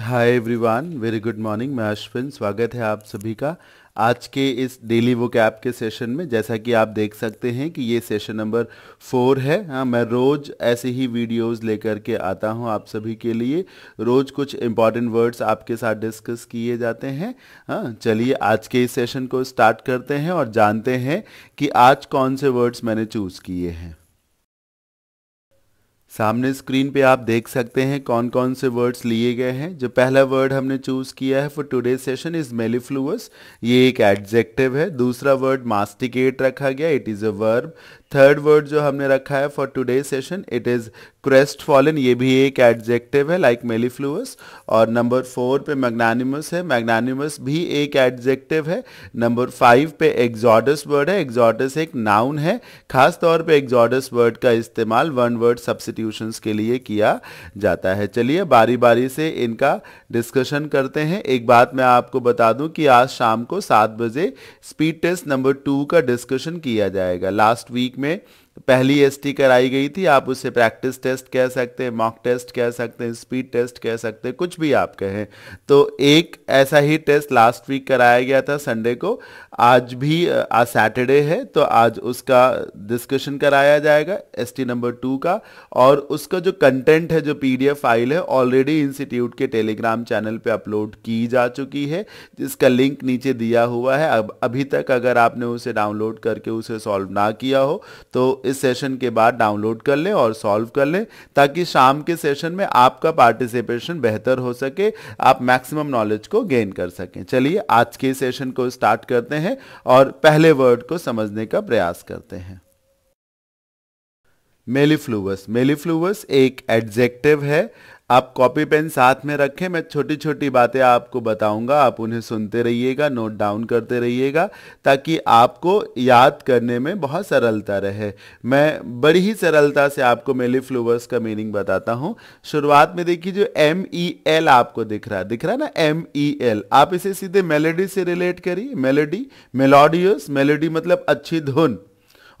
हाय everyone very good morning मैं अश्विन स्वागत है आप सभी का आज के इस डेली वो कैप के सेशन में जैसा कि आप देख सकते हैं कि ये सेशन नंबर फोर है हाँ मैं रोज़ ऐसे ही वीडियोस लेकर के आता हूँ आप सभी के लिए रोज़ कुछ इम्पॉर्टेंट वर्ड्स आपके साथ डिस्कस किए जाते हैं हाँ चलिए आज के इस सेशन को स्टार्ट करते हैं और जानते हैं कि आज कौन से वर्ड्स मैंने चूज़ किए हैं सामने स्क्रीन पे आप देख सकते हैं कौन कौन से वर्ड्स लिए गए हैं जो पहला वर्ड हमने चूज़ किया है for today session is mellifluous ये एक एडजेक्टिव है दूसरा वर्ड मास्टिकेट रखा गया it is a verb third word जो हमने रखा है for today session it is crestfallen ये भी एक एडजेक्टिव है लाइक मेलीफ्लूस और नंबर फोर पे मैग्नानिमस है मैग्नानिमस भी एक एडजेक्टिव है नंबर फाइव पे एग्जॉडस वर्ड है एग्जॉडस एक नाउन है खास तौर पे एग्जॉडस वर्ड का इस्तेमाल वन वर्ड सब्सिट्यूशन के लिए किया जाता है चलिए बारी बारी से इनका डिस्कशन करते हैं एक बात मैं आपको बता दूं कि आज शाम को सात बजे स्पीड टेस्ट नंबर टू का डिस्कशन किया जाएगा लास्ट वीक में में पहली एसटी कराई गई थी आप उसे प्रैक्टिस टेस्ट कह सकते हैं मॉक टेस्ट कह सकते हैं स्पीड टेस्ट कह सकते हैं कुछ भी आप कहें तो एक ऐसा ही टेस्ट लास्ट वीक कराया गया था संडे को आज भी आज सैटरडे है तो आज उसका डिस्कशन कराया जाएगा टी नंबर टू का और उसका जो कंटेंट है जो एफ फाइल है ऑलरेडी इंस्टीट्यूट के टेलीग्राम चैनल पर अपलोड की जा चुकी है जिसका लिंक नीचे दिया हुआ है अब अभी तक अगर आपने उसे डाउनलोड करके उसे सॉल्व ना किया हो तो इस सेशन के बाद डाउनलोड कर लें और सॉल्व कर लें ताकि शाम के सेशन में आपका पार्टिसिपेशन बेहतर हो सके आप मैक्सिमम नॉलेज को गेन कर सकें चलिए आज के सेशन को स्टार्ट करते हैं और पहले वर्ड को समझने का प्रयास करते हैं मेलीफ्लूवस मेलीफ्लूवस एक एडजेक्टिव है आप कॉपी पेन साथ में रखें मैं छोटी छोटी बातें आपको बताऊंगा आप उन्हें सुनते रहिएगा नोट डाउन करते रहिएगा ताकि आपको याद करने में बहुत सरलता रहे मैं बड़ी ही सरलता से आपको मेली फ्लूवर्स का मीनिंग बताता हूँ शुरुआत में देखिए जो एम ई एल आपको दिख रहा है दिख रहा है ना एम ई एल आप इसे सीधे मेलेडी से रिलेट करिए मेलेडी मेलोडियस मेलेडी मतलब अच्छी धुन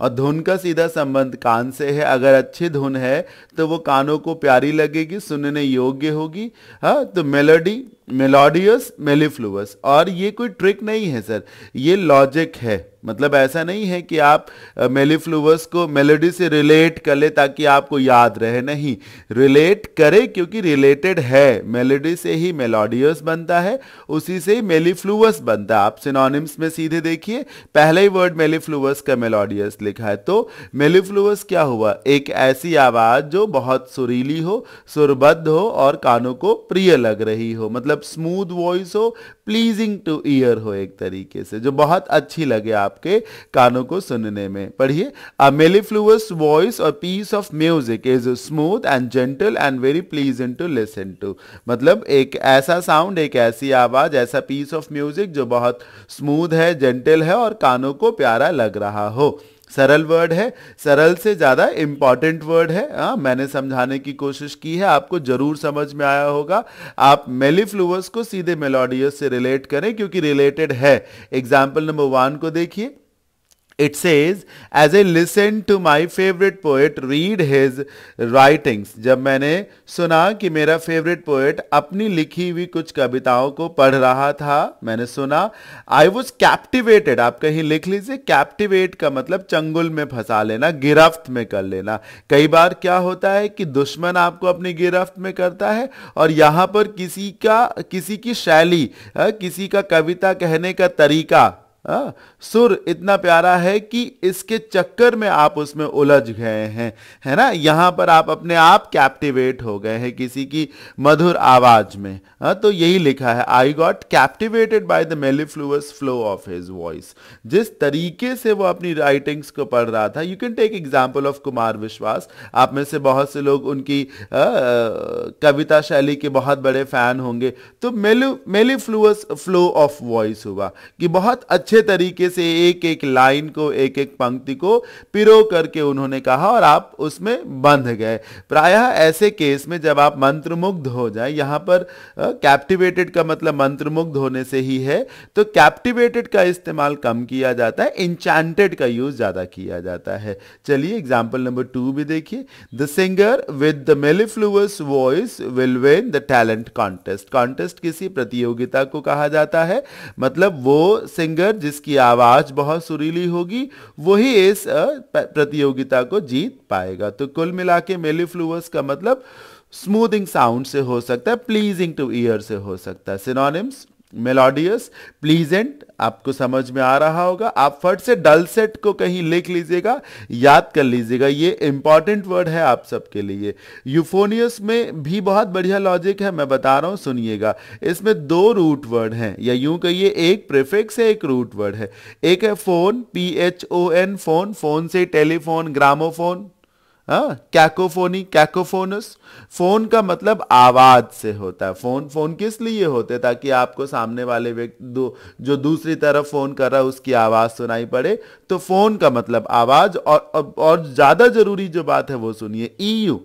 और धुन का सीधा संबंध कान से है अगर अच्छी धुन है तो वो कानों को प्यारी लगेगी सुनने योग्य होगी हाँ तो मेलोडी मेलोडियस मेलिफ्लुअस और ये कोई ट्रिक नहीं है सर ये लॉजिक है मतलब ऐसा नहीं है कि आप मेलीफ्लूवस को मेलोडी से रिलेट कर ले ताकि आपको याद रहे नहीं रिलेट करें क्योंकि रिलेटेड है मेलोडी से ही मेलोडियस बनता है उसी से ही मेलीफ्लूवस बनता है आप सिनोनिम्स में सीधे देखिए पहला ही वर्ड मेलिफ्लुअस का मेलोडियस लिखा है तो मेलीफ्लूवस क्या हुआ एक ऐसी आवाज़ जो बहुत सुरीली हो सुरबद्ध हो और कानों को प्रिय लग रही हो मतलब मतलब स्मूथ वॉइस हो प्लीजिंग टू ईयर हो एक तरीके से जो बहुत अच्छी लगे आपके कानों को सुनने में पढ़िए अ मेलीफ्लूअस वॉइस और piece of music is smooth and gentle and very pleasing to listen to मतलब एक ऐसा साउंड एक ऐसी आवाज ऐसा पीस ऑफ म्यूजिक जो बहुत स्मूथ है जेंटल है और कानों को प्यारा लग रहा हो सरल वर्ड है सरल से ज़्यादा इंपॉर्टेंट वर्ड है आ, हाँ, मैंने समझाने की कोशिश की है आपको ज़रूर समझ में आया होगा आप मेलीफ्लूवस को सीधे मेलोडियस से रिलेट करें क्योंकि रिलेटेड है एग्जाम्पल नंबर वन को देखिए It says, as I listened to my favorite poet read his writings, जब मैंने सुना कि मेरा फेवरेट पोएट अपनी लिखी हुई कुछ कविताओं को पढ़ रहा था मैंने सुना आई वॉज कैप्टिवेटेड आप कहीं लिख लीजिए कैप्टिवेट का मतलब चंगुल में फंसा लेना गिरफ्त में कर लेना कई बार क्या होता है कि दुश्मन आपको अपनी गिरफ्त में करता है और यहाँ पर किसी का किसी की शैली किसी का कविता कहने का तरीका आ, हाँ, सुर इतना प्यारा है कि इसके चक्कर में आप उसमें उलझ गए हैं है ना यहां पर आप अपने आप कैप्टिवेट हो गए हैं किसी की मधुर आवाज में आ, हाँ, तो यही लिखा है I got captivated by the mellifluous flow of his voice जिस तरीके से वो अपनी राइटिंग्स को पढ़ रहा था you can take example of Kumar Vishwas आप में से बहुत से लोग उनकी आ, कविता शैली के बहुत बड़े फैन होंगे तो मेलू मेलीफ्लूअस फ्लो ऑफ वॉइस हुआ कि बहुत अच्छे अच्छे तरीके से एक एक लाइन को एक एक पंक्ति को पिरो करके उन्होंने कहा और आप उसमें बंध गए प्रायः ऐसे केस में जब आप मंत्रमुग्ध हो जाए यहां पर कैप्टिवेटेड का मतलब मंत्रमुग्ध होने से ही है तो कैप्टिवेटेड का इस्तेमाल कम किया जाता है इंचांटेड का यूज ज्यादा किया जाता है चलिए एग्जाम्पल नंबर टू भी देखिए the singer with the mellifluous voice will win the talent contest contest किसी प्रतियोगिता को कहा जाता है मतलब वो सिंगर जिसकी आवाज बहुत सुरीली होगी वही इस प्रतियोगिता को जीत पाएगा तो कुल मिला के मेलीफ्लूअस का मतलब स्मूदिंग साउंड से हो सकता है प्लीजिंग टू ईयर से हो सकता है सिनोनिम्स मेलोडियस प्लीजेंट आपको समझ में आ रहा होगा आप फट से डलसेट को कहीं लिख लीजिएगा याद कर लीजिएगा ये इंपॉर्टेंट वर्ड है आप सबके लिए यूफोनियस में भी बहुत बढ़िया लॉजिक है मैं बता रहा हूँ सुनिएगा इसमें दो रूट वर्ड हैं या यूं कहिए एक प्रिफिक्स है एक रूट वर्ड है एक है phone P H O N phone phone से टेलीफोन ग्रामोफोन हाँ, कैकोफोनी कैकोफोनस फोन का मतलब आवाज से होता है फोन फोन किस लिए होते ताकि आपको सामने वाले व्यक्ति दो, जो दूसरी तरफ फोन कर रहा है उसकी आवाज सुनाई पड़े तो फोन का मतलब आवाज और और ज्यादा जरूरी जो बात है वो सुनिए ईयू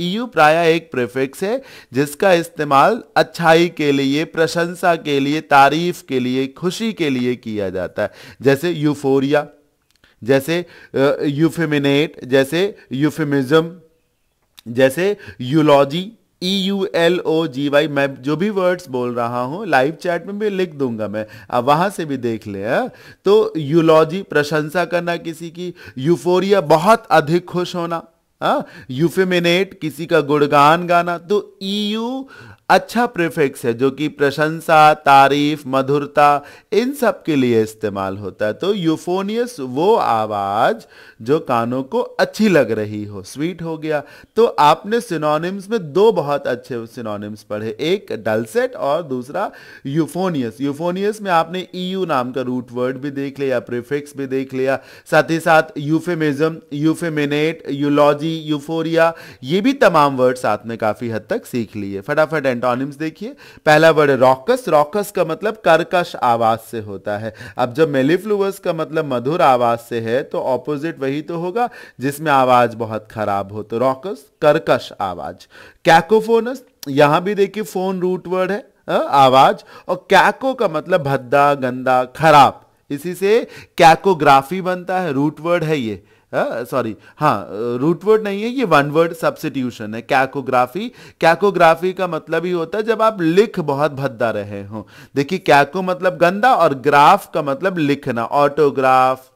ईयू प्राय एक प्रेफिक्स है जिसका इस्तेमाल अच्छाई के लिए प्रशंसा के लिए तारीफ के लिए खुशी के लिए किया जाता है जैसे यूफोरिया जैसे यूफेमिनेट जैसे यूफेमिज्म जैसे eulogy E U L O G Y मैं जो भी वर्ड्स बोल रहा हूँ लाइव चैट में भी लिख दूंगा मैं अब वहां से भी देख ले है? तो यूलॉजी प्रशंसा करना किसी की यूफोरिया बहुत अधिक खुश होना यूफेमिनेट किसी का गुणगान गाना तो ई e यू अच्छा प्रिफिक्स है जो कि प्रशंसा तारीफ मधुरता इन सब के लिए इस्तेमाल होता है तो यूफोनियस वो आवाज़ जो कानों को अच्छी लग रही हो स्वीट हो गया तो आपने सिनोनिम्स में दो बहुत अच्छे सिनोनिम्स पढ़े एक डलसेट और दूसरा यूफोनियस यूफोनियस में आपने ईयू नाम का रूट वर्ड भी देख लिया प्रिफिक्स भी देख लिया साथ ही साथ यूफेमिज्म यूफेमिनेट यूलॉजी यूफोरिया ये भी तमाम वर्ड्स आपने काफ़ी हद तक सीख लिए फटाफट एंटोनिम्स देखिए पहला वर्ड रॉकस रॉकस का मतलब कर्कश आवाज से होता है अब जब मेलिफ्लुअस का मतलब मधुर आवाज से है तो ऑपोजिट वही तो होगा जिसमें आवाज बहुत खराब हो तो रॉकस कर्कश आवाज कैकोफोनस यहां भी देखिए फोन रूट वर्ड है आ, हाँ, आवाज और कैको का मतलब भद्दा गंदा खराब इसी से कैकोग्राफी बनता है रूट वर्ड है ये सॉरी हाँ रूटवर्ड हाँ, नहीं है ये वन वर्ड सब्सिट्यूशन है कैकोग्राफी कैकोग्राफी का मतलब ही होता है जब आप लिख बहुत भद्दा रहे हो देखिए कैको मतलब गंदा और ग्राफ का मतलब लिखना ऑटोग्राफ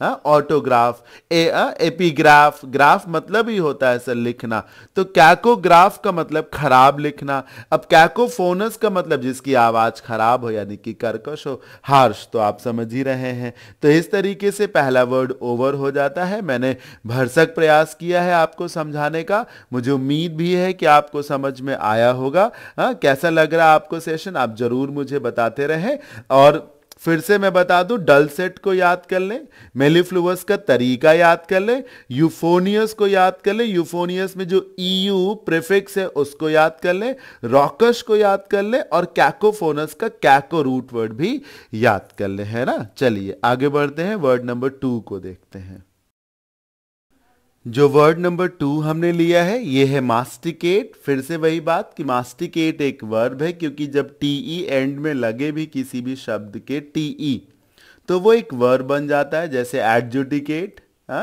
ऑटोग्राफ हाँ, ए एपीग्राफ हाँ, ग्राफ मतलब ही होता है सर लिखना तो कैकोग्राफ का मतलब खराब लिखना अब कैकोफोनस का मतलब जिसकी आवाज खराब हो यानी कि कर्कश हो हार्श तो आप समझ ही रहे हैं तो इस तरीके से पहला वर्ड ओवर हो जाता है मैंने भरसक प्रयास किया है आपको समझाने का मुझे उम्मीद भी है कि आपको समझ में आया होगा आ, हाँ, कैसा लग रहा आपको सेशन आप जरूर मुझे बताते रहे और फिर से मैं बता दूं डलसेट को याद कर लें मेलीफ्लूवस का तरीका याद कर लें यूफोनियस को याद कर लें यूफोनियस में जो ई यू प्रेफिक्स है उसको याद कर लें रॉकस को याद कर लें और कैकोफोनस का कैको रूट वर्ड भी याद कर लें है ना चलिए आगे बढ़ते हैं वर्ड नंबर टू को देखते हैं जो वर्ड नंबर टू हमने लिया है ये है मास्टिकेट फिर से वही बात कि मास्टिकेट एक वर्ब है क्योंकि जब टी ई एंड में लगे भी किसी भी शब्द के टी ई e, तो वो एक वर्ब बन जाता है जैसे एडजुडिकेट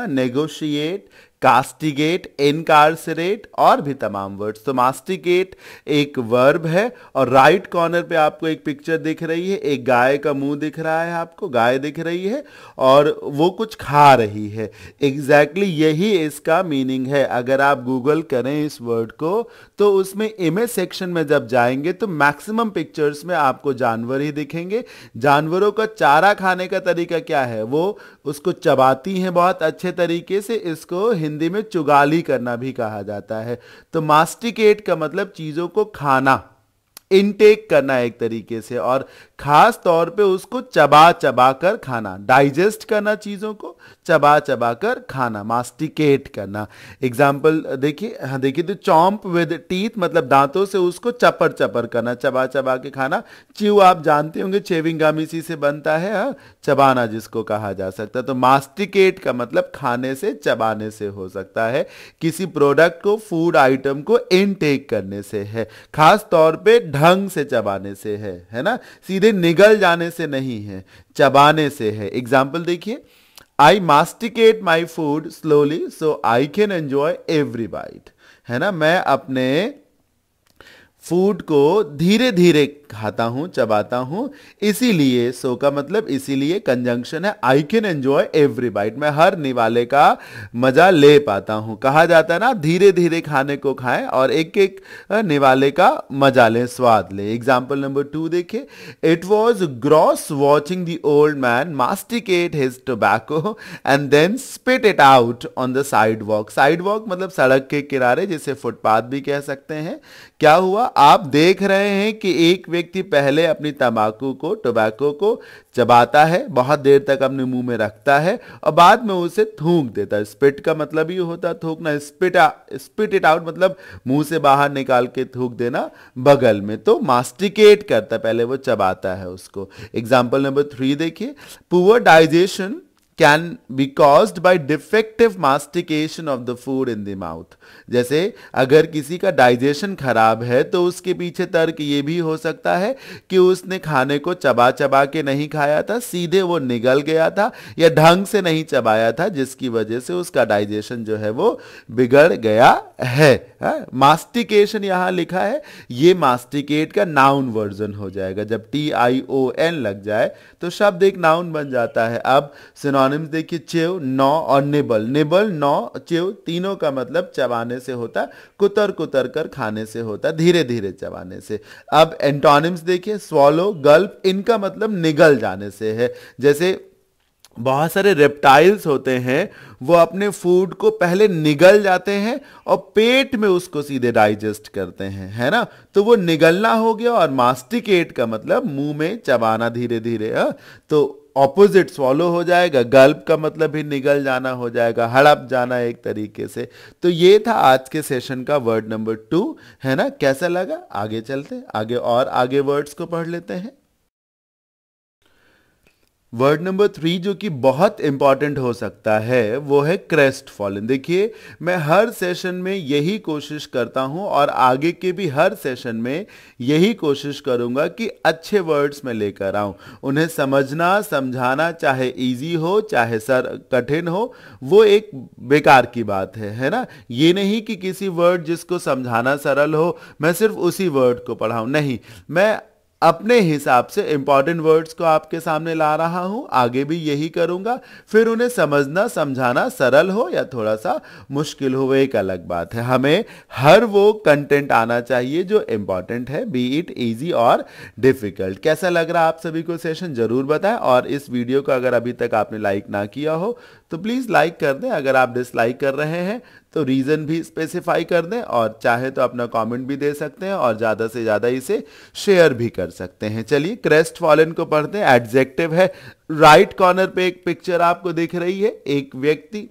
नेगोशिएट हाँ, कास्टिगेट इनकारसरेट और भी तमाम वर्ड्स तो मास्टिकेट एक वर्ब है और राइट कॉर्नर पे आपको एक पिक्चर दिख रही है एक गाय का मुंह दिख रहा है आपको गाय दिख रही है और वो कुछ खा रही है एग्जैक्टली exactly यही इसका मीनिंग है अगर आप गूगल करें इस वर्ड को तो उसमें इमेज सेक्शन में जब जाएंगे तो मैक्सिमम पिक्चर्स में आपको जानवर ही दिखेंगे जानवरों का चारा खाने का तरीका क्या है वो उसको चबाती हैं बहुत अच्छे तरीके से इसको हिंदी में चुगाली करना भी कहा जाता है तो मास्टिकेट का मतलब चीजों को खाना इनटेक करना एक तरीके से और खास तौर पे उसको चबा चबा कर खाना डाइजेस्ट करना चीज़ों को चबा चबा कर खाना मास्टिकेट करना एग्जाम्पल देखिए हाँ देखिए तो चॉम्प विद टीथ मतलब दांतों से उसको चपर चपर करना चबा चबा के खाना च्यू आप जानते होंगे चेविंगाम इसी से बनता है हा? चबाना जिसको कहा जा सकता है तो मास्टिकेट का मतलब खाने से चबाने से हो सकता है किसी प्रोडक्ट को फूड आइटम को इनटेक करने से है खास तौर पे ढंग से चबाने से है है ना सीधे निगल जाने से नहीं है चबाने से है एग्जाम्पल देखिए I masticate my food slowly so I can enjoy every bite है ना मैं अपने फूड को धीरे धीरे खाता हूं चबाता हूँ इसीलिए सो का मतलब इसीलिए कंजंक्शन है I can enjoy every bite मैं हर निवाले का मजा ले पाता हूँ कहा जाता है ना धीरे धीरे खाने को खाएं और एक एक निवाले का मजा लें स्वाद लें एग्जाम्पल नंबर टू देखिए it was gross watching the old man masticate his tobacco and then spit it out on the sidewalk sidewalk मतलब सड़क के किनारे जिसे फुटपाथ भी कह सकते हैं क्या हुआ आप देख रहे हैं कि एक व्यक्ति पहले अपनी तंबाकू को टोबैको को चबाता है बहुत देर तक अपने मुंह में रखता है और बाद में उसे थूक देता है स्पिट का मतलब ये होता है थूकना स्पिट स्पिट इट आउट मतलब मुंह से बाहर निकाल के थूक देना बगल में तो मास्टिकेट करता है पहले वो चबाता है उसको एग्जाम्पल नंबर थ्री देखिए poor digestion can be caused by defective mastication of the food in the mouth जैसे अगर किसी का डाइजेशन खराब है तो उसके पीछे तर्क ये भी हो सकता है कि उसने खाने को चबा चबा के नहीं खाया था सीधे वो निगल गया था या ढंग से नहीं चबाया था जिसकी वजह से उसका डाइजेशन जो है वो बिगड़ गया है मास्टिकेशन हाँ, यहाँ लिखा है ये मास्टिकेट का नाउन वर्जन हो जाएगा जब टी आई ओ एन लग जाए तो शब्द एक नाउन बन जाता है अब सिनोनिम्स देखिए चेव नौ और निबल निबल नौ चेव तीनों का मतलब चबाने से होता कुतर कुतर कर खाने से होता धीरे धीरे चबाने से अब एंटोनिम्स देखिए स्वॉलो गल्प इनका मतलब निगल जाने से है जैसे बहुत सारे रेप्टाइल्स होते हैं वो अपने फूड को पहले निगल जाते हैं और पेट में उसको सीधे डाइजेस्ट करते हैं है ना तो वो निगलना हो गया और मास्टिकेट का मतलब मुंह में चबाना धीरे धीरे हाँ? तो ऑपोजिट स्वॉलो हो जाएगा गल्प का मतलब भी निगल जाना हो जाएगा हड़प जाना एक तरीके से तो ये था आज के सेशन का वर्ड नंबर टू है ना कैसा लगा आगे चलते आगे और आगे वर्ड्स को पढ़ लेते हैं वर्ड नंबर थ्री जो कि बहुत इंपॉर्टेंट हो सकता है वो है क्रेस्ट फॉलन देखिए मैं हर सेशन में यही कोशिश करता हूं और आगे के भी हर सेशन में यही कोशिश करूंगा कि अच्छे वर्ड्स में लेकर आऊं उन्हें समझना समझाना चाहे इजी हो चाहे सर कठिन हो वो एक बेकार की बात है है ना ये नहीं कि किसी वर्ड जिसको समझाना सरल हो मैं सिर्फ उसी वर्ड को पढ़ाऊँ नहीं मैं अपने हिसाब से इंपॉर्टेंट वर्ड्स को आपके सामने ला रहा हूं आगे भी यही करूंगा फिर उन्हें समझना समझाना सरल हो या थोड़ा सा मुश्किल हो एक अलग बात है हमें हर वो कंटेंट आना चाहिए जो इंपॉर्टेंट है बी इट ईजी और डिफिकल्ट कैसा लग रहा आप सभी को सेशन जरूर बताएं और इस वीडियो को अगर अभी तक आपने लाइक ना किया हो तो प्लीज़ लाइक कर दें अगर आप डिसलाइक कर रहे हैं तो रीज़न भी स्पेसिफाई कर दें और चाहे तो अपना कमेंट भी दे सकते हैं और ज़्यादा से ज़्यादा इसे शेयर भी कर सकते हैं चलिए क्रेस्ट फॉलन को पढ़ते हैं एडजेक्टिव है राइट कॉर्नर पे एक पिक्चर आपको दिख रही है एक व्यक्ति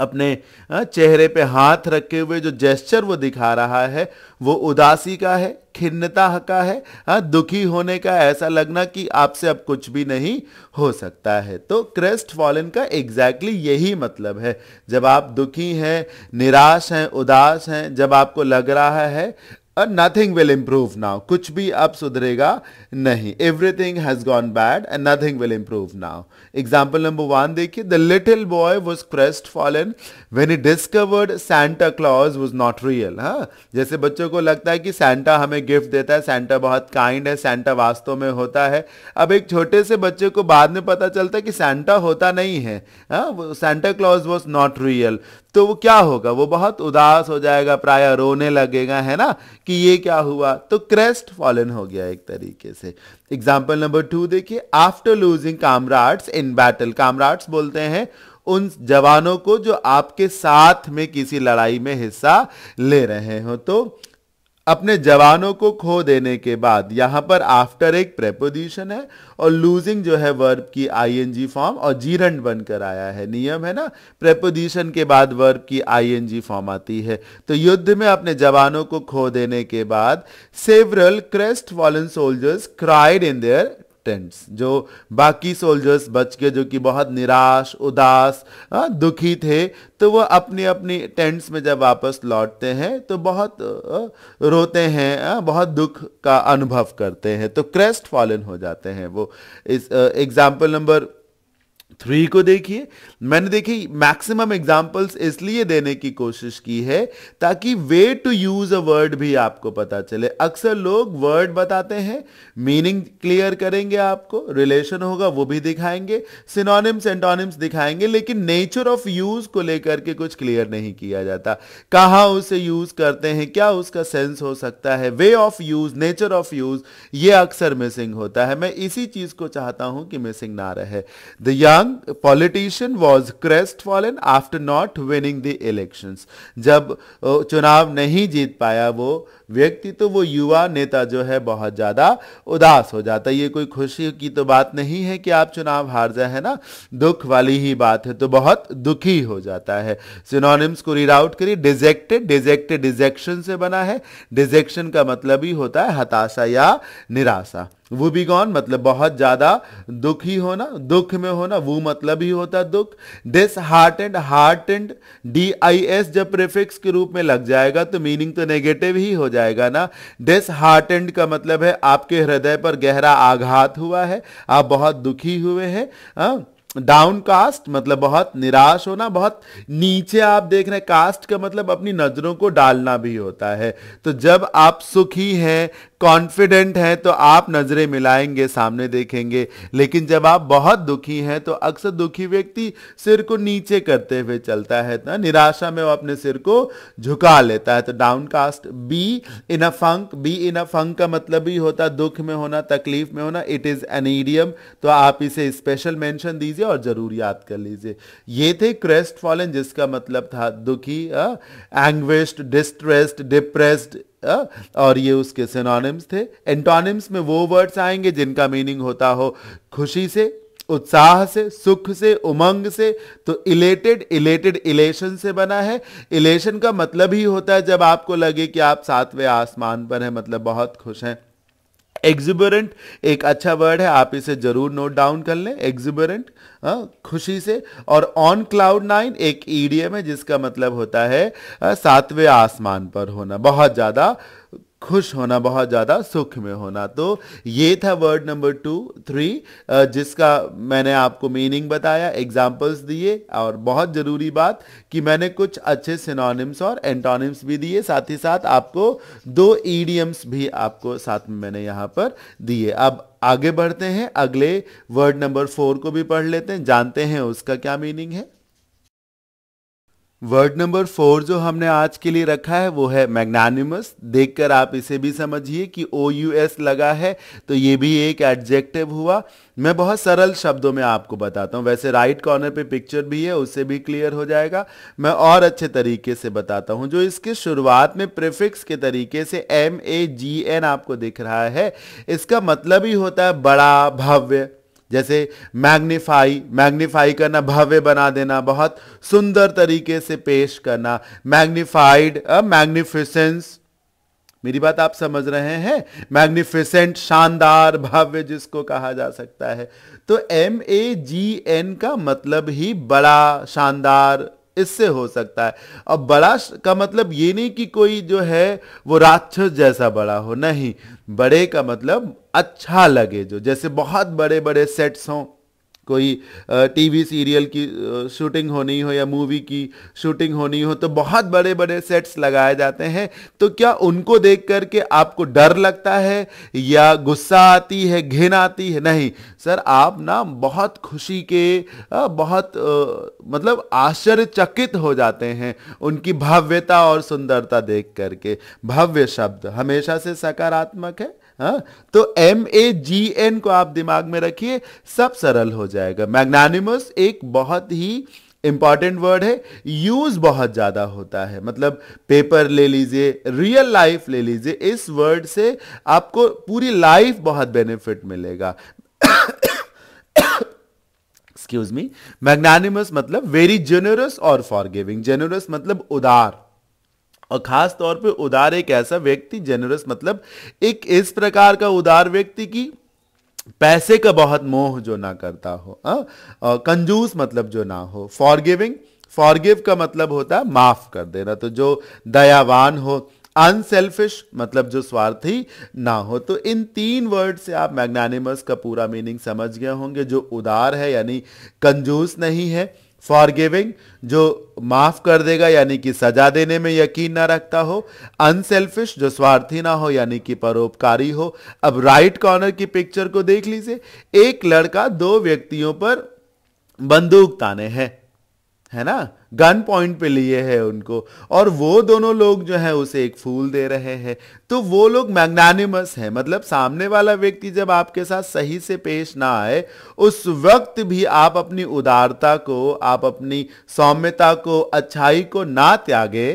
अपने चेहरे पे हाथ रखे हुए जो जेस्चर वो दिखा रहा है वो उदासी का है खिन्नता का है दुखी होने का ऐसा लगना कि आपसे अब कुछ भी नहीं हो सकता है तो क्रेस्ट फॉलन का एग्जैक्टली exactly यही मतलब है जब आप दुखी हैं निराश हैं उदास हैं जब आपको लग रहा है नथिंग विल इम्प्रूव नाउ कुछ भी अब सुधरेगा नहीं everything has gone bad and nothing will improve now example number one देखिए the little boy was crestfallen when he discovered Santa Claus was not real हाँ जैसे बच्चों को लगता है कि सेंटा हमें गिफ्ट देता है सेंटा बहुत काइंड है सेंटा वास्तव में होता है अब एक छोटे से बच्चे को बाद में पता चलता है कि सेंटा होता नहीं है Santa Claus was not real तो वो क्या होगा वो बहुत उदास हो जाएगा प्राय रोने लगेगा है ना कि ये क्या हुआ तो क्रेस्ट फॉलन हो गया एक तरीके से एग्जाम्पल नंबर टू देखिए after losing comrades in battle comrades बोलते हैं उन जवानों को जो आपके साथ में किसी लड़ाई में हिस्सा ले रहे हो तो अपने जवानों को खो देने के बाद यहां पर आफ्टर एक प्रेपोजिशन है और लूजिंग जो है वर्ब की आईएनजी फॉर्म और जीरंड बनकर आया है नियम है ना प्रेपोजिशन के बाद वर्ब की आईएनजी फॉर्म आती है तो युद्ध में अपने जवानों को खो देने के बाद several crestfallen soldiers cried in their tents जो बाकी सोल्जर्स बच के जो कि बहुत निराश उदास हाँ, दुखी थे तो वह अपने अपने टेंट्स में जब वापस लौटते हैं तो बहुत हाँ, रोते हैं हाँ, बहुत दुख का अनुभव करते हैं तो क्रेस्ट फॉलन हो जाते हैं वो इस एग्जाम्पल नंबर थ्री को देखिए मैंने देखिए मैक्सिमम एग्जांपल्स इसलिए देने की कोशिश की है ताकि way to use a word भी आपको पता चले अक्सर लोग वर्ड बताते हैं मीनिंग क्लियर करेंगे आपको रिलेशन होगा वो भी दिखाएंगे सिनोनिम्स एंटोनिम्स दिखाएंगे लेकिन नेचर ऑफ यूज को लेकर के कुछ क्लियर नहीं किया जाता कहाँ उसे यूज करते हैं क्या उसका सेंस हो सकता है way of use nature of use ये अक्सर मिसिंग होता है मैं इसी चीज को चाहता हूं कि मिसिंग ना रहे the young young politician was crestfallen after not winning the elections. जब चुनाव नहीं जीत पाया वो व्यक्ति तो वो युवा नेता जो है बहुत ज़्यादा उदास हो जाता है ये कोई खुशी की तो बात नहीं है कि आप चुनाव हार जाए है ना दुख वाली ही बात है तो बहुत दुखी हो जाता है सिनोनिम्स को रीड आउट करिए डिजेक्टेड डिजेक्टेड डिजेक्शन से बना है डिजेक्शन का मतलब ही होता है हताशा या निराशा वो भी गॉन मतलब बहुत ज़्यादा दुखी होना दुख में होना वो मतलब ही होता दुख disheartened heartened D I S जब प्रिफिक्स के रूप में लग जाएगा तो मीनिंग तो नेगेटिव ही हो जाए जाएगा ना डिस हार्टेंड का मतलब है आपके हृदय पर गहरा आघात हुआ है आप बहुत दुखी हुए हैं डाउनकास्ट हाँ? मतलब बहुत निराश होना बहुत नीचे आप देख रहे हैं कास्ट का मतलब अपनी नज़रों को डालना भी होता है तो जब आप सुखी हैं कॉन्फिडेंट हैं तो आप नज़रें मिलाएंगे सामने देखेंगे लेकिन जब आप बहुत दुखी हैं तो अक्सर दुखी व्यक्ति सिर को नीचे करते हुए चलता है ना तो निराशा में वो अपने सिर को झुका लेता है तो downcast be in a funk be in a funk का मतलब ही होता दुख में होना तकलीफ में होना इट इज़ एन ईडियम तो आप इसे स्पेशल मैंशन दीजिए और ज़रूर याद कर लीजिए ये थे क्रेस्ट फॉलन जिसका मतलब था दुखी एंग्विश्ड डिस्ट्रेस्ड डिप्रेस्ड और ये उसके सिनोनिम्स थे एंटोनिम्स में वो वर्ड्स आएंगे जिनका मीनिंग होता हो खुशी से उत्साह से सुख से उमंग से तो इलेटेड इलेटेड इलेशन से बना है इलेशन का मतलब ही होता है जब आपको लगे कि आप सातवें आसमान पर हैं मतलब बहुत खुश हैं एग्जिबरेंट एक अच्छा वर्ड है आप इसे जरूर नोट डाउन कर लें एग्जिबरेंट हाँ, खुशी से और ऑन क्लाउड नाइन एक ईडीएम e है जिसका मतलब होता है हाँ, सातवें आसमान पर होना बहुत ज़्यादा खुश होना बहुत ज़्यादा सुख में होना तो ये था वर्ड नंबर टू थ्री जिसका मैंने आपको मीनिंग बताया एग्जाम्पल्स दिए और बहुत ज़रूरी बात कि मैंने कुछ अच्छे सिनोनिम्स और एंटोनिम्स भी दिए साथ ही साथ आपको दो ईडियम्स भी आपको साथ में मैंने यहाँ पर दिए अब आगे बढ़ते हैं अगले वर्ड नंबर फोर को भी पढ़ लेते हैं जानते हैं उसका क्या मीनिंग है वर्ड नंबर फोर जो हमने आज के लिए रखा है वो है मैग्नानिमस देखकर आप इसे भी समझिए कि ओ यू एस लगा है तो ये भी एक एडजेक्टिव हुआ मैं बहुत सरल शब्दों में आपको बताता हूँ वैसे राइट कॉर्नर पे पिक्चर भी है उससे भी क्लियर हो जाएगा मैं और अच्छे तरीके से बताता हूँ जो इसके शुरुआत में प्रिफिक्स के तरीके से एम ए जी एन आपको दिख रहा है इसका मतलब ही होता है बड़ा भव्य जैसे मैग्नीफाई मैग्नीफाई करना भव्य बना देना बहुत सुंदर तरीके से पेश करना मैग्नीफाइड मैग्निफिसेंस मेरी बात आप समझ रहे हैं मैग्निफिसेंट शानदार भव्य जिसको कहा जा सकता है तो एम ए जी एन का मतलब ही बड़ा शानदार इससे हो सकता है अब बड़ा का मतलब ये नहीं कि कोई जो है वो राक्षस जैसा बड़ा हो नहीं बड़े का मतलब अच्छा लगे जो जैसे बहुत बड़े बड़े सेट्स हों कोई टीवी सीरियल की शूटिंग होनी हो या मूवी की शूटिंग होनी हो तो बहुत बड़े बड़े सेट्स लगाए जाते हैं तो क्या उनको देख करके आपको डर लगता है या गुस्सा आती है घिन आती है नहीं सर आप ना बहुत खुशी के बहुत मतलब आश्चर्यचकित हो जाते हैं उनकी भव्यता और सुंदरता देख करके भव्य शब्द हमेशा से सकारात्मक है हाँ तो एम ए जी एन को आप दिमाग में रखिए सब सरल हो जाएगा मैग्नानिमस एक बहुत ही इंपॉर्टेंट वर्ड है यूज बहुत ज्यादा होता है मतलब पेपर ले लीजिए रियल लाइफ ले लीजिए इस वर्ड से आपको पूरी लाइफ बहुत बेनिफिट मिलेगा एक्सक्यूज मी मैग्नानिमस मतलब वेरी जेनरस और फॉरगिविंग जेनरस मतलब उदार और खास तौर पे उदार एक ऐसा व्यक्ति जेनरस मतलब एक इस प्रकार का उदार व्यक्ति की पैसे का बहुत मोह जो ना करता हो आ? हाँ? कंजूस मतलब जो ना हो फॉरगिविंग फॉरगिव का मतलब होता है माफ कर देना तो जो दयावान हो अनसेल्फिश मतलब जो स्वार्थी ना हो तो इन तीन वर्ड से आप मैग्नानिमस का पूरा मीनिंग समझ गए होंगे जो उदार है यानी कंजूस नहीं है फॉर गिविंग जो माफ कर देगा यानी कि सजा देने में यकीन ना रखता हो अनसेल्फिश जो स्वार्थी ना हो यानी कि परोपकारी हो अब राइट कॉर्नर की पिक्चर को देख लीजिए एक लड़का दो व्यक्तियों पर बंदूक ताने हैं है ना गन पॉइंट पे लिए है उनको और वो दोनों लोग जो है उसे एक फूल दे रहे हैं तो वो लोग मैग्नानिमस हैं मतलब सामने वाला व्यक्ति जब आपके साथ सही से पेश ना आए उस वक्त भी आप अपनी उदारता को आप अपनी सौम्यता को अच्छाई को ना त्यागे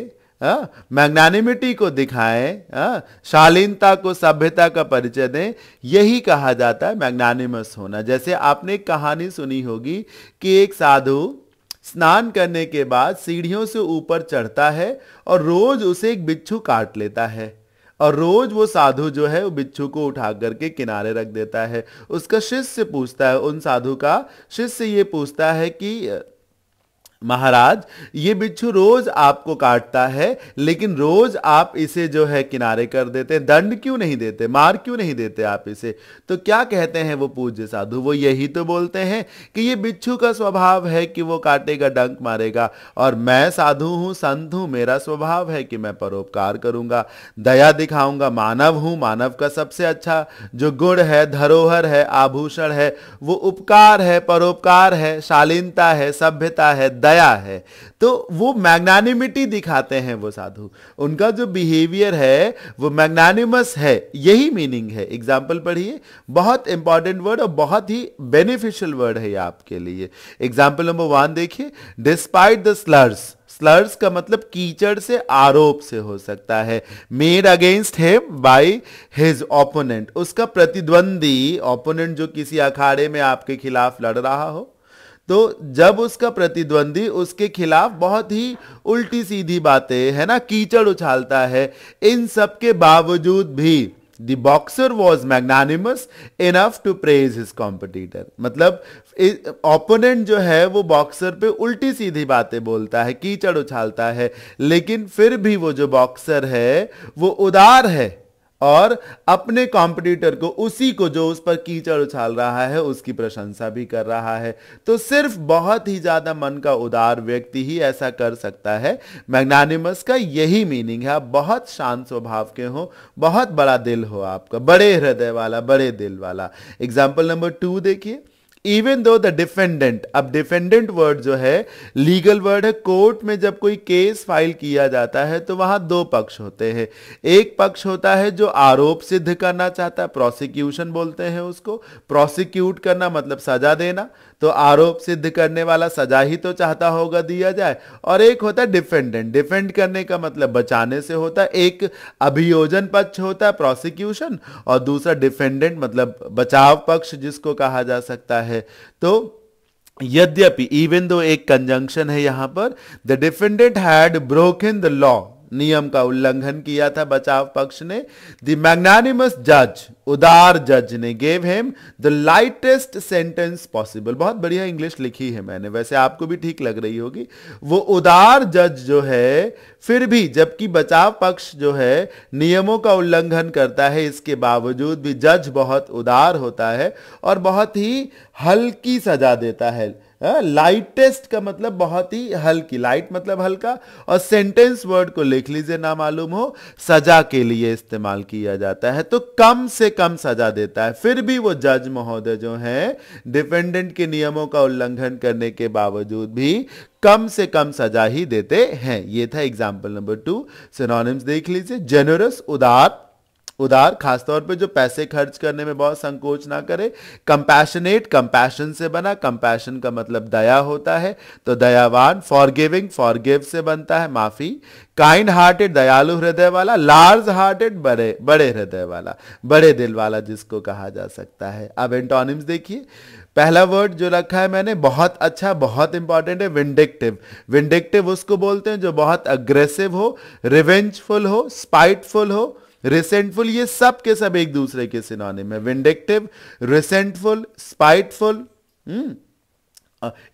मैग्नानिमिटी हाँ, को दिखाएं हाँ, शालीनता को सभ्यता का परिचय दें यही कहा जाता है मैग्नानिमस होना जैसे आपने एक कहानी सुनी होगी कि एक साधु स्नान करने के बाद सीढ़ियों से ऊपर चढ़ता है और रोज उसे एक बिच्छू काट लेता है और रोज वो साधु जो है वो बिच्छू को उठा करके किनारे रख देता है उसका शिष्य पूछता है उन साधु का शिष्य ये पूछता है कि महाराज ये बिच्छू रोज आपको काटता है लेकिन रोज आप इसे जो है किनारे कर देते हैं दंड क्यों नहीं देते मार क्यों नहीं देते आप इसे तो क्या कहते हैं वो पूज्य साधु वो यही तो बोलते हैं कि ये बिच्छू का स्वभाव है कि वो काटेगा डंक मारेगा और मैं साधु हूँ संत हूँ मेरा स्वभाव है कि मैं परोपकार करूँगा दया दिखाऊंगा मानव हूँ मानव का सबसे अच्छा जो गुण है धरोहर है आभूषण है वो उपकार है परोपकार है शालीनता है सभ्यता है दया दया है तो वो मैग्नानिमिटी दिखाते हैं वो साधु उनका जो बिहेवियर है वो मैग्नानिमस है यही मीनिंग है एग्जाम्पल पढ़िए बहुत इंपॉर्टेंट वर्ड और बहुत ही बेनिफिशियल वर्ड है आपके लिए एग्जाम्पल नंबर वन देखिए डिस्पाइट द स्लर्स स्लर्स का मतलब कीचड़ से आरोप से हो सकता है made against him by his opponent उसका प्रतिद्वंदी ओपोनेंट जो किसी अखाड़े में आपके खिलाफ लड़ रहा हो तो जब उसका प्रतिद्वंदी उसके खिलाफ बहुत ही उल्टी सीधी बातें है ना कीचड़ उछालता है इन सब के बावजूद भी the boxer was magnanimous enough to praise his competitor मतलब ओपोनेंट जो है वो बॉक्सर पे उल्टी सीधी बातें बोलता है कीचड़ उछालता है लेकिन फिर भी वो जो बॉक्सर है वो उदार है और अपने कॉम्पिटिटर को उसी को जो उस पर कीचड़ उछाल रहा है उसकी प्रशंसा भी कर रहा है तो सिर्फ बहुत ही ज़्यादा मन का उदार व्यक्ति ही ऐसा कर सकता है मैग्नानिमस का यही मीनिंग है आप बहुत शांत स्वभाव के हो बहुत बड़ा दिल हो आपका बड़े हृदय वाला बड़े दिल वाला एग्जाम्पल नंबर टू देखिए इवन दो द डिफेंडेंट अब डिफेंडेंट वर्ड जो है लीगल वर्ड है कोर्ट में जब कोई केस फाइल किया जाता है तो वहां दो पक्ष होते हैं एक पक्ष होता है जो आरोप सिद्ध करना चाहता है प्रोसिक्यूशन बोलते हैं उसको प्रोसिक्यूट करना मतलब सजा देना तो आरोप सिद्ध करने वाला सजा ही तो चाहता होगा दिया जाए और एक होता है डिफेंडेंट डिफेंड करने का मतलब बचाने से होता है एक अभियोजन पक्ष होता है प्रोसिक्यूशन और दूसरा डिफेंडेंट मतलब बचाव पक्ष जिसको कहा जा सकता है है तो यद्यपि इवन दो एक कंजंक्शन है यहां पर the defendant had broken the law नियम का उल्लंघन किया था बचाव पक्ष ने द मैग्नानिमस जज उदार जज ने gave him the lightest sentence possible बहुत बढ़िया इंग्लिश लिखी है मैंने वैसे आपको भी ठीक लग रही होगी वो उदार जज जो है फिर भी जबकि बचाव पक्ष जो है नियमों का उल्लंघन करता है इसके बावजूद भी जज बहुत उदार होता है और बहुत ही हल्की सजा देता है लाइटेस्ट हाँ, का मतलब बहुत ही हल्की लाइट मतलब हल्का और सेंटेंस वर्ड को लिख लीजिए ना मालूम हो सजा के लिए इस्तेमाल किया जाता है तो कम से कम सजा देता है फिर भी वो जज महोदय जो है डिपेंडेंट के नियमों का उल्लंघन करने के बावजूद भी कम से कम सजा ही देते हैं ये था एग्जाम्पल नंबर टू सिनोनिम्स देख लीजिए जेनरस उदात उदार खासतौर पे जो पैसे खर्च करने में बहुत संकोच ना करे कंपैशनेट कंपैशन से बना कंपैशन का मतलब दया होता है तो दयावान फॉरगिविंग फॉरगिव से बनता है माफी काइंड हार्टेड दयालु हृदय वाला लार्ज हार्टेड बड़े बड़े हृदय वाला बड़े दिल वाला जिसको कहा जा सकता है अब एंटोनिम्स देखिए पहला वर्ड जो रखा है मैंने बहुत अच्छा बहुत इंपॉर्टेंट है विंडिक्टिव विंडिक्टिव उसको बोलते हैं जो बहुत अग्रेसिव हो रिवेंजफुल हो स्पाइटफुल हो रिसेंटफुल ये सब के सब एक दूसरे के सिनोनिम में विंडेक्टिव रिसेंटफुल स्पाइटफुल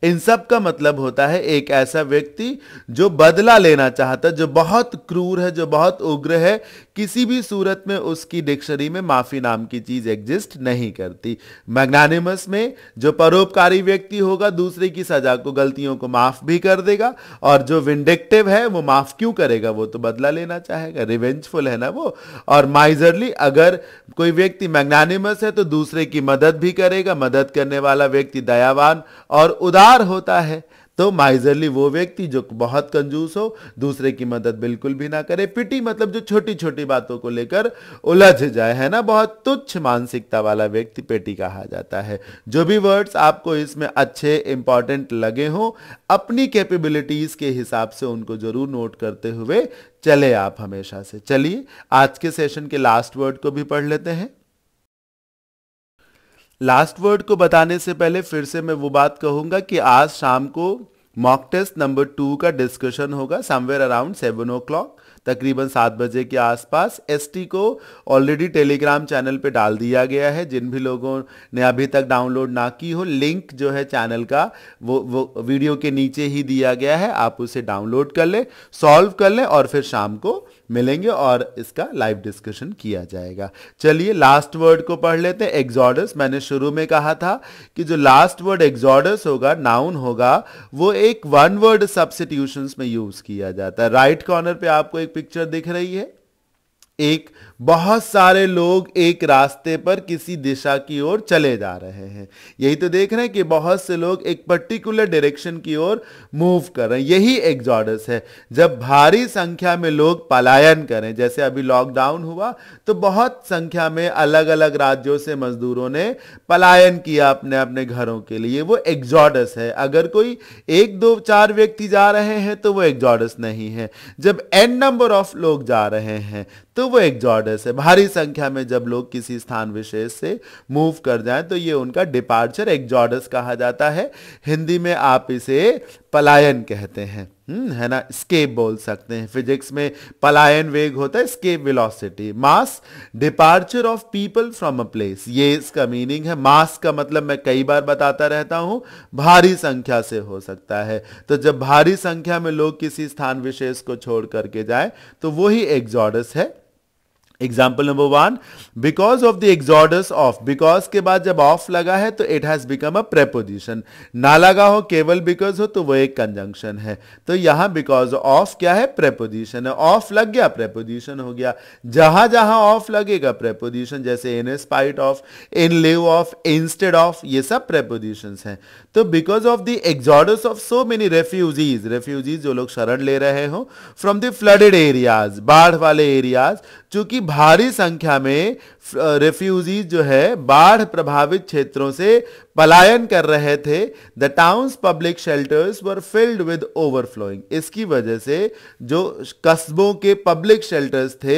इन सब का मतलब होता है एक ऐसा व्यक्ति जो बदला लेना चाहता है जो बहुत क्रूर है जो बहुत उग्र है किसी भी सूरत में उसकी डिक्शनरी में माफ़ी नाम की चीज़ एग्जिस्ट नहीं करती मैग्नानिमस में जो परोपकारी व्यक्ति होगा दूसरे की सजा को गलतियों को माफ़ भी कर देगा और जो विंडेक्टिव है वो माफ़ क्यों करेगा वो तो बदला लेना चाहेगा रिवेंजफुल है ना वो और माइजरली अगर कोई व्यक्ति मैग्नानिमस है तो दूसरे की मदद भी करेगा मदद करने वाला व्यक्ति दयावान और उदार होता है तो माइजरली वो व्यक्ति जो बहुत कंजूस हो दूसरे की मदद बिल्कुल भी ना करे पिटी मतलब जो छोटी छोटी बातों को लेकर उलझ जाए है ना बहुत तुच्छ मानसिकता वाला व्यक्ति पेटी कहा जाता है जो भी वर्ड्स आपको इसमें अच्छे इंपॉर्टेंट लगे हों अपनी कैपेबिलिटीज के हिसाब से उनको जरूर नोट करते हुए चले आप हमेशा से चलिए आज के सेशन के लास्ट वर्ड को भी पढ़ लेते हैं लास्ट वर्ड को बताने से पहले फिर से मैं वो बात कहूँगा कि आज शाम को मॉक टेस्ट नंबर टू का डिस्कशन होगा somewhere around seven o'clock तकरीबन सात बजे के आसपास एसटी को ऑलरेडी टेलीग्राम चैनल पे डाल दिया गया है जिन भी लोगों ने अभी तक डाउनलोड ना की हो लिंक जो है चैनल का वो वो वीडियो के नीचे ही दिया गया है आप उसे डाउनलोड कर लें सॉल्व कर लें और फिर शाम को मिलेंगे और इसका लाइव डिस्कशन किया जाएगा चलिए लास्ट वर्ड को पढ़ लेते हैं एग्जॉर्डस मैंने शुरू में कहा था कि जो लास्ट वर्ड एग्जॉर्डस होगा नाउन होगा वो एक वन वर्ड सब्सिट्यूशन में यूज किया जाता है राइट right कॉर्नर पे आपको एक पिक्चर दिख रही है एक बहुत सारे लोग एक रास्ते पर किसी दिशा की ओर चले जा रहे हैं यही तो देख रहे हैं कि बहुत से लोग एक पर्टिकुलर डायरेक्शन की ओर मूव कर रहे हैं यही एग्जॉडस है जब भारी संख्या में लोग पलायन करें जैसे अभी लॉकडाउन हुआ तो बहुत संख्या में अलग अलग राज्यों से मजदूरों ने पलायन किया अपने अपने घरों के लिए वो एग्जॉडस है अगर कोई एक दो चार व्यक्ति जा रहे हैं तो वो एग्जॉडस नहीं है जब एन नंबर ऑफ लोग जा रहे हैं तो वो एग्जॉड तरह से भारी संख्या में जब लोग किसी स्थान विशेष से मूव कर जाए तो ये उनका डिपार्चर एग्जॉडस कहा जाता है हिंदी में आप इसे पलायन कहते हैं हम्म, है ना स्केप बोल सकते हैं फिजिक्स में पलायन वेग होता है escape velocity mass departure of people from a place ये इसका मीनिंग है मास का मतलब मैं कई बार बताता रहता हूं भारी संख्या से हो सकता है तो जब भारी संख्या में लोग किसी स्थान विशेष को छोड़ करके जाए तो वही एग्जॉडस है example number one because of the exodus of because के बाद जब ऑफ लगा है तो it has become a preposition ना लगा हो केवल बिकॉज हो तो वो एक कंजंक्शन है तो यहां बिकॉज ऑफ क्या है प्रेपोजिशन है ऑफ लग गया प्रेपोजिशन हो गया जहां जहां ऑफ लगेगा प्रेपोजिशन जैसे in spite of in lieu of instead of ये सब प्रेपोजिशन है तो because of the exodus of so many refugees refugees जो लोग शरण ले रहे हो फ्रॉम द फ्लडेड एरियाज बाढ़ वाले एरियाज चूंकि भारी संख्या में रेफ्यूजी जो है बाढ़ प्रभावित क्षेत्रों से पलायन कर रहे थे the towns public shelters were filled with overflowing इसकी वजह से जो कस्बों के पब्लिक शेल्टर्स थे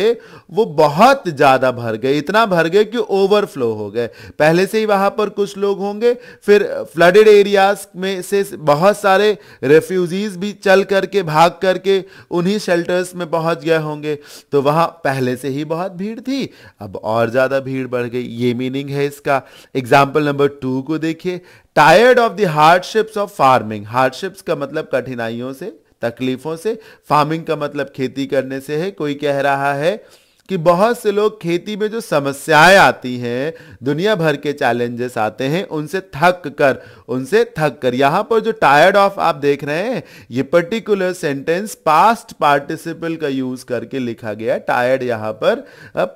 वो बहुत ज़्यादा भर गए इतना भर गए कि ओवरफ्लो हो गए पहले से ही वहाँ पर कुछ लोग होंगे फिर फ्लडेड एरियाज में से बहुत सारे रेफ्यूजीज भी चल करके भाग करके उन्हीं शेल्टर्स में पहुँच गए होंगे तो वहाँ पहले से ही बहुत भीड़ थी अब और ज़्यादा भीड़ बढ़ गई ये मीनिंग है इसका एग्जाम्पल नंबर टू को देखिए tired of the hardships of farming hardships का मतलब कठिनाइयों से तकलीफों से फार्मिंग का मतलब खेती करने से है कोई कह रहा है कि बहुत से लोग खेती में जो समस्याएं आती हैं दुनिया भर के चैलेंजेस आते हैं उनसे थक कर उनसे थक कर यहां पर जो टायर्ड ऑफ आप देख रहे हैं ये पर्टिकुलर सेंटेंस पास्ट पार्टिसिपल का यूज करके लिखा गया टायर्ड यहां पर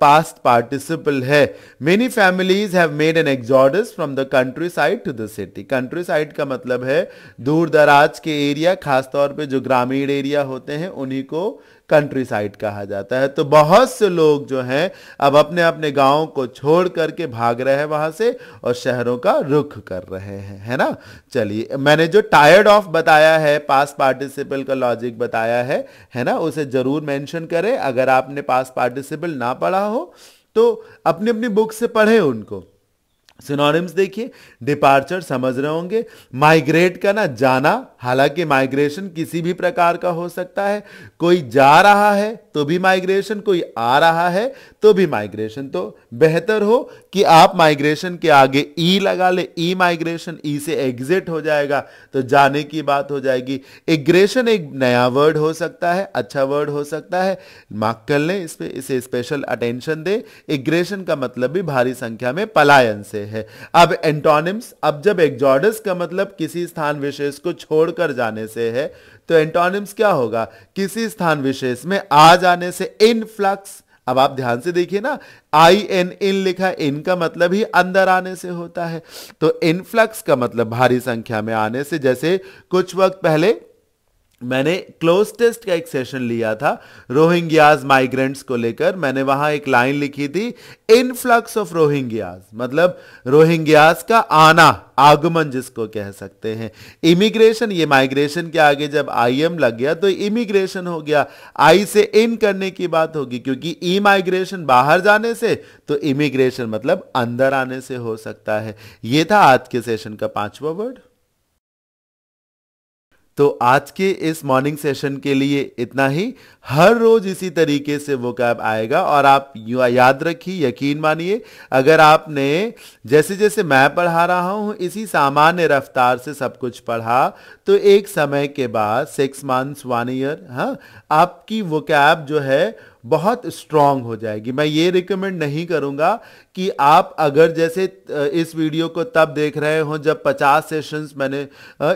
पास्ट पार्टिसिपल है many families have made an exodus from the countryside to the city countryside का मतलब है दूर दराज के एरिया खासतौर पर जो ग्रामीण एरिया होते हैं उन्हीं को कंट्री साइड कहा जाता है तो बहुत से लोग जो हैं अब अपने अपने गाँव को छोड़ करके भाग रहे हैं वहाँ से और शहरों का रुख कर रहे हैं है ना चलिए मैंने जो टायर्ड ऑफ बताया है पास पार्टिसिपल का लॉजिक बताया है है ना उसे जरूर मेंशन करें अगर आपने पास पार्टिसिपल ना पढ़ा हो तो अपनी अपनी बुक से पढ़ें उनको सिनोनिम्स देखिए डिपार्चर समझ रहे होंगे माइग्रेट करना जाना हालांकि माइग्रेशन किसी भी प्रकार का हो सकता है कोई जा रहा है तो भी माइग्रेशन कोई आ रहा है तो भी माइग्रेशन तो बेहतर हो कि आप माइग्रेशन के आगे ई लगा ले ई माइग्रेशन ई से एग्जिट हो जाएगा तो जाने की बात हो जाएगी एग्रेशन एक नया वर्ड हो सकता है अच्छा वर्ड हो सकता है मार्क कर लें इस पर इसे स्पेशल अटेंशन दे एग्रेशन का मतलब भी भारी संख्या में पलायन से है अब एंटोनिम्स अब जब एग्जॉर्डस का मतलब किसी स्थान विशेष को छोड़ छोड़कर जाने से है तो एंटोनिम्स क्या होगा किसी स्थान विशेष में आ जाने से इनफ्लक्स अब आप ध्यान से देखिए ना आई एन इन लिखा इन का मतलब ही अंदर आने से होता है तो इनफ्लक्स का मतलब भारी संख्या में आने से जैसे कुछ वक्त पहले मैंने क्लोज टेस्ट का एक सेशन लिया था रोहिंग्याज माइग्रेंट्स को लेकर मैंने वहां एक लाइन लिखी थी इनफ्लक्स ऑफ रोहिंग्याज मतलब रोहिंग्याज का आना आगमन जिसको कह सकते हैं इमिग्रेशन ये माइग्रेशन के आगे जब आई एम लग गया तो इमिग्रेशन हो गया आई से इन करने की बात होगी क्योंकि ई माइग्रेशन बाहर जाने से तो इमिग्रेशन मतलब अंदर आने से हो सकता है ये था आज के सेशन का पांचवा वर्ड तो आज के इस मॉर्निंग सेशन के लिए इतना ही हर रोज इसी तरीके से वो कैब आएगा और आप याद रखिए यकीन मानिए अगर आपने जैसे जैसे मैं पढ़ा रहा हूँ इसी सामान्य रफ्तार से सब कुछ पढ़ा तो एक समय के बाद सिक्स मंथ्स वन ईयर हाँ आपकी वो कैब जो है बहुत स्ट्रांग हो जाएगी मैं ये रिकमेंड नहीं करूंगा कि आप अगर जैसे इस वीडियो को तब देख रहे हो जब 50 सेशंस मैंने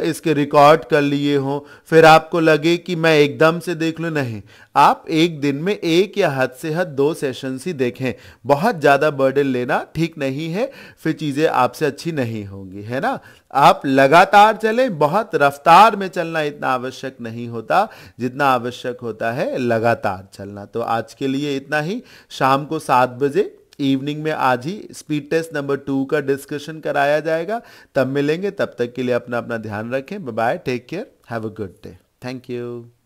इसके रिकॉर्ड कर लिए हों फिर आपको लगे कि मैं एकदम से देख लूँ नहीं आप एक दिन में एक या हद से हद दो सेशंस ही देखें बहुत ज़्यादा बर्डन लेना ठीक नहीं है फिर चीज़ें आपसे अच्छी नहीं होंगी है ना आप लगातार चलें बहुत रफ्तार में चलना इतना आवश्यक नहीं होता जितना आवश्यक होता है लगातार चलना तो आज के लिए इतना ही शाम को सात बजे इवनिंग में आज ही स्पीड टेस्ट नंबर टू का डिस्कशन कराया जाएगा तब मिलेंगे तब तक के लिए अपना अपना ध्यान रखें bye take care have a good day thank you